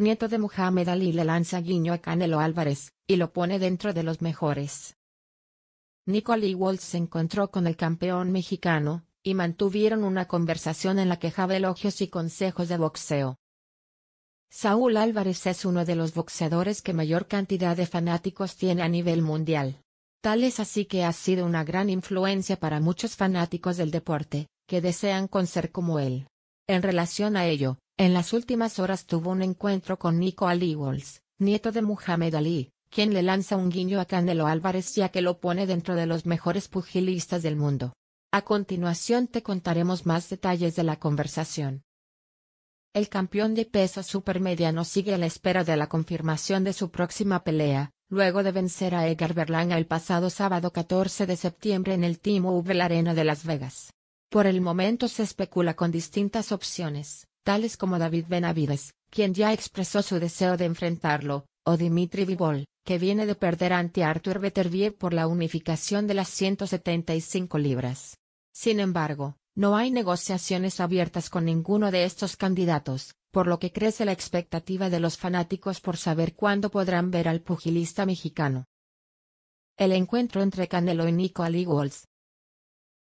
nieto de Muhammad Ali le lanza guiño a Canelo Álvarez, y lo pone dentro de los mejores. Nicole Walls se encontró con el campeón mexicano, y mantuvieron una conversación en la que jaba elogios y consejos de boxeo. Saúl Álvarez es uno de los boxeadores que mayor cantidad de fanáticos tiene a nivel mundial. Tal es así que ha sido una gran influencia para muchos fanáticos del deporte, que desean con ser como él. En relación a ello, en las últimas horas tuvo un encuentro con Nico Ali nieto de Muhammad Ali, quien le lanza un guiño a Canelo Álvarez ya que lo pone dentro de los mejores pugilistas del mundo. A continuación te contaremos más detalles de la conversación. El campeón de peso supermediano sigue a la espera de la confirmación de su próxima pelea, luego de vencer a Edgar Berlanga el pasado sábado 14 de septiembre en el Timo mobile Arena de Las Vegas. Por el momento se especula con distintas opciones tales como David Benavides, quien ya expresó su deseo de enfrentarlo, o Dimitri Vivol, que viene de perder ante Arthur Beterbiev por la unificación de las 175 libras. Sin embargo, no hay negociaciones abiertas con ninguno de estos candidatos, por lo que crece la expectativa de los fanáticos por saber cuándo podrán ver al pugilista mexicano. El encuentro entre Canelo y Nico Ali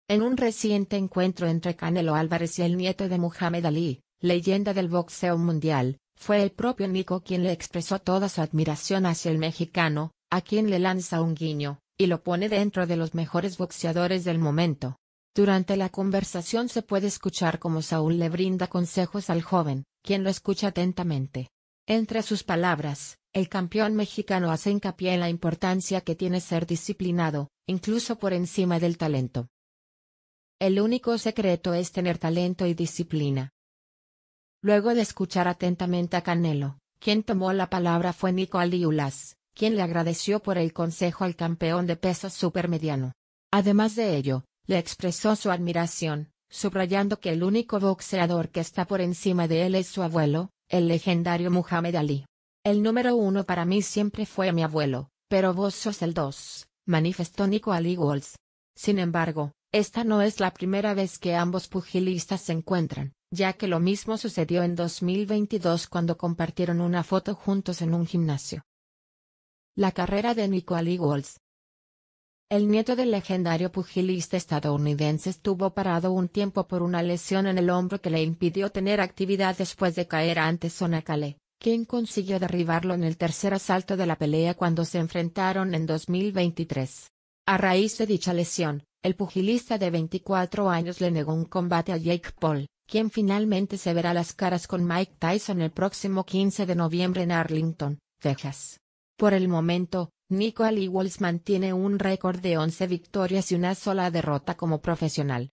En un reciente encuentro entre Canelo Álvarez y el nieto de Muhammad Ali, leyenda del boxeo mundial, fue el propio Nico quien le expresó toda su admiración hacia el mexicano, a quien le lanza un guiño, y lo pone dentro de los mejores boxeadores del momento. Durante la conversación se puede escuchar cómo Saúl le brinda consejos al joven, quien lo escucha atentamente. Entre sus palabras, el campeón mexicano hace hincapié en la importancia que tiene ser disciplinado, incluso por encima del talento. El único secreto es tener talento y disciplina. Luego de escuchar atentamente a Canelo, quien tomó la palabra fue Nico Ulas, quien le agradeció por el consejo al campeón de peso supermediano. Además de ello, le expresó su admiración, subrayando que el único boxeador que está por encima de él es su abuelo, el legendario Muhammad Ali. El número uno para mí siempre fue mi abuelo, pero vos sos el dos, manifestó Nico Ali Sin embargo, esta no es la primera vez que ambos pugilistas se encuentran ya que lo mismo sucedió en 2022 cuando compartieron una foto juntos en un gimnasio. La carrera de Nicole Eagles El nieto del legendario pugilista estadounidense estuvo parado un tiempo por una lesión en el hombro que le impidió tener actividad después de caer ante Sonacale, quien consiguió derribarlo en el tercer asalto de la pelea cuando se enfrentaron en 2023. A raíz de dicha lesión, el pugilista de 24 años le negó un combate a Jake Paul, quien finalmente se verá las caras con Mike Tyson el próximo 15 de noviembre en Arlington, Texas. Por el momento, Nicole Ali mantiene un récord de 11 victorias y una sola derrota como profesional,